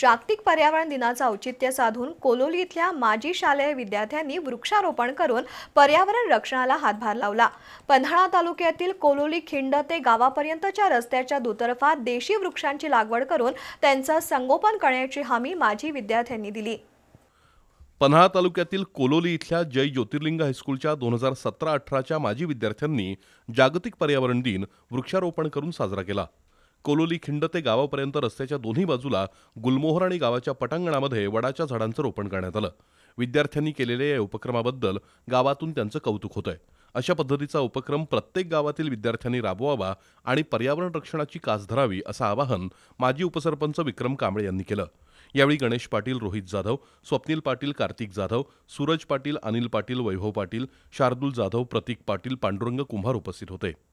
जागतिक पर्यावरण दिनाचं औचित्य साधून कोलोली इथल्या माजी शालेय विद्यार्थ्यांनी वृक्षारोपण करून पर्यावरण रक्षणाला हातभार लावला पन्हाळा तालुक्यातील कोलोली खिंड ते गावापर्यंतच्या रस्त्याच्या दुतर्फा देशी वृक्षांची लागवड करून त्यांचं संगोपन करण्याची हमी माजी विद्यार्थ्यांनी दिली पन्हाळा तालुक्यातील कोलोली इथल्या जय ज्योतिर्लिंग हायस्कूलच्या दोन हजार सतरा अठराच्या माजी विद्यार्थ्यांनी जागतिक पर्यावरण दिन वृक्षारोपण करून साजरा केला कोलोली खिंड ते गावापर्यंत रस्त्याच्या दोन्ही बाजूला गुलमोहर आणि गावाच्या पटांगणामध्ये वडाच्या झाडांचं रोपण करण्यात आलं विद्यार्थ्यांनी केलेल्या या उपक्रमाबद्दल गावातून त्यांचं कौतुक होतंय अशा पद्धतीचा उपक्रम प्रत्येक गावातील विद्यार्थ्यांनी राबवावा आणि पर्यावरण रक्षणाची कास धरावी असं आवाहन माजी उपसरपंच विक्रम कांबळे यांनी केलं यावेळी गणेश पाटील रोहित जाधव स्वप्नील पाटील कार्तिक जाधव सूरज पाटील अनिल पाटील वैभव पाटील शार्दूल जाधव प्रतीक पाटील पांडुरंग कुंभार उपस्थित होते